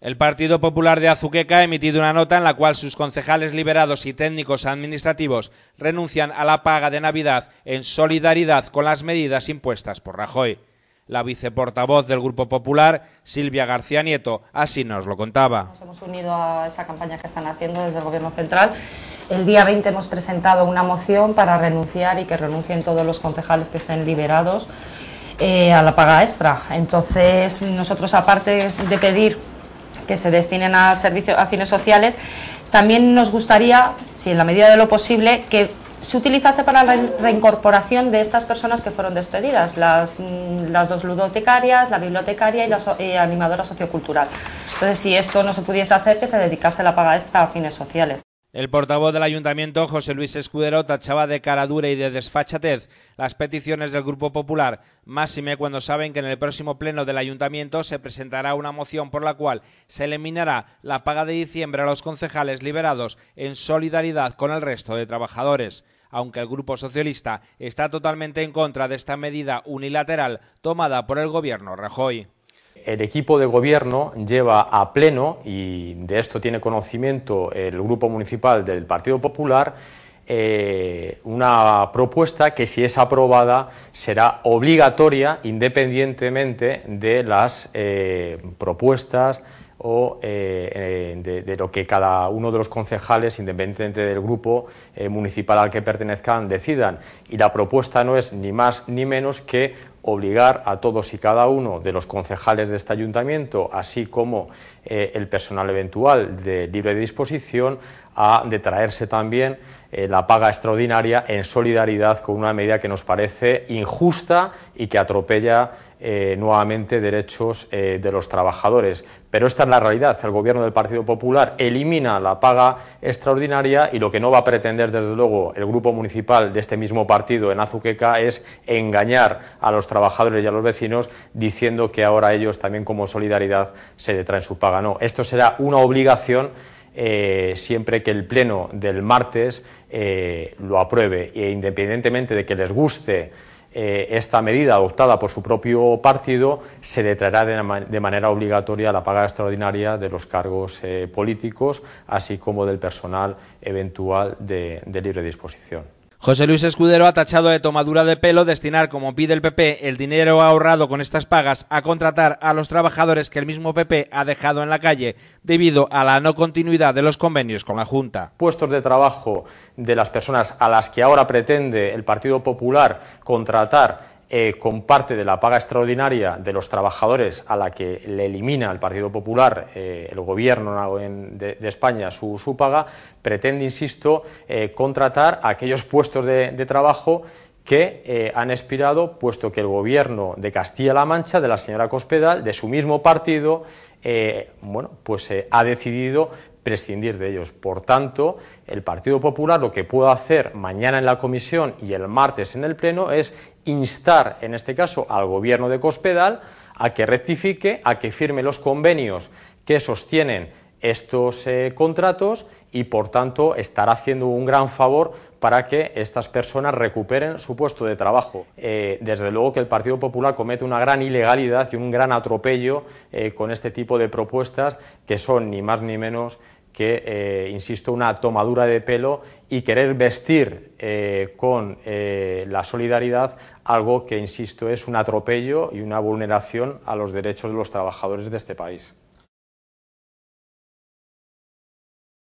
El Partido Popular de Azuqueca ha emitido una nota en la cual sus concejales liberados y técnicos administrativos renuncian a la paga de Navidad en solidaridad con las medidas impuestas por Rajoy. La viceportavoz del Grupo Popular, Silvia García Nieto, así nos lo contaba. Nos hemos unido a esa campaña que están haciendo desde el Gobierno Central. El día 20 hemos presentado una moción para renunciar y que renuncien todos los concejales que estén liberados eh, a la paga extra. Entonces, nosotros, aparte de pedir que se destinen a servicios, a fines sociales, también nos gustaría, si en la medida de lo posible, que se utilizase para la reincorporación de estas personas que fueron despedidas, las, mm, dos ludotecarias, la bibliotecaria y la eh, animadora sociocultural. Entonces, si esto no se pudiese hacer, que se dedicase la paga extra a fines sociales. El portavoz del ayuntamiento, José Luis Escudero, tachaba de cara dura y de desfachatez las peticiones del Grupo Popular, máxime cuando saben que en el próximo pleno del ayuntamiento se presentará una moción por la cual se eliminará la paga de diciembre a los concejales liberados en solidaridad con el resto de trabajadores. Aunque el Grupo Socialista está totalmente en contra de esta medida unilateral tomada por el gobierno Rajoy el equipo de gobierno lleva a pleno, y de esto tiene conocimiento el Grupo Municipal del Partido Popular, eh, una propuesta que si es aprobada será obligatoria independientemente de las eh, propuestas o eh, de, lo que cada uno de los concejales, independientemente del grupo municipal al que pertenezcan, decidan. Y la propuesta no es ni más ni menos que obligar a todos y cada uno de los concejales de este ayuntamiento, así como eh, el personal eventual de libre disposición, a detraerse también eh, la paga extraordinaria en solidaridad con una medida que nos parece injusta y que atropella eh, nuevamente derechos de los trabajadores. Pero esta es la realidad. El Gobierno del Partido Popular elimina la paga extraordinaria y lo que no va a pretender, desde luego, el grupo municipal de este mismo partido en Azuqueca es engañar a los trabajadores y a los vecinos diciendo que ahora ellos también como solidaridad se detraen su paga. No, esto será una obligación eh, siempre que el Pleno del martes eh, lo apruebe e independientemente de que les guste eh, esta medida adoptada por su propio partido, se detraerá de, manera obligatoria la paga extraordinaria de los cargos políticos, así como del personal eventual de libre disposición. José Luis Escudero ha tachado de tomadura de pelo destinar, como pide el PP, el dinero ahorrado con estas pagas a contratar a los trabajadores que el mismo PP ha dejado en la calle debido a la no continuidad de los convenios con la Junta. Puestos de trabajo de las personas a las que ahora pretende el Partido Popular contratar eh, con parte de la paga extraordinaria de los trabajadores a la que le elimina el Partido Popular, eh, el Gobierno de, España, su, paga, pretende, insisto, eh, contratar aquellos puestos de trabajo que eh, han expirado, puesto que el gobierno de Castilla-La Mancha, de la señora Cospedal, de su mismo partido, eh, bueno, pues eh, ha decidido prescindir de ellos. Por tanto, el Partido Popular lo que puede hacer mañana en la comisión y el martes en el Pleno es instar, en este caso, al gobierno de Cospedal a que rectifique, a que firme los convenios que sostienen estos eh, contratos y por tanto estará haciendo un gran favor para que estas personas recuperen su puesto de trabajo. Eh, desde luego que el Partido Popular comete una gran ilegalidad y un gran atropello eh, con este tipo de propuestas que son ni más ni menos que, insisto, una tomadura de pelo y querer vestir con la solidaridad algo que, insisto, es un atropello y una vulneración a los derechos de los trabajadores de este país.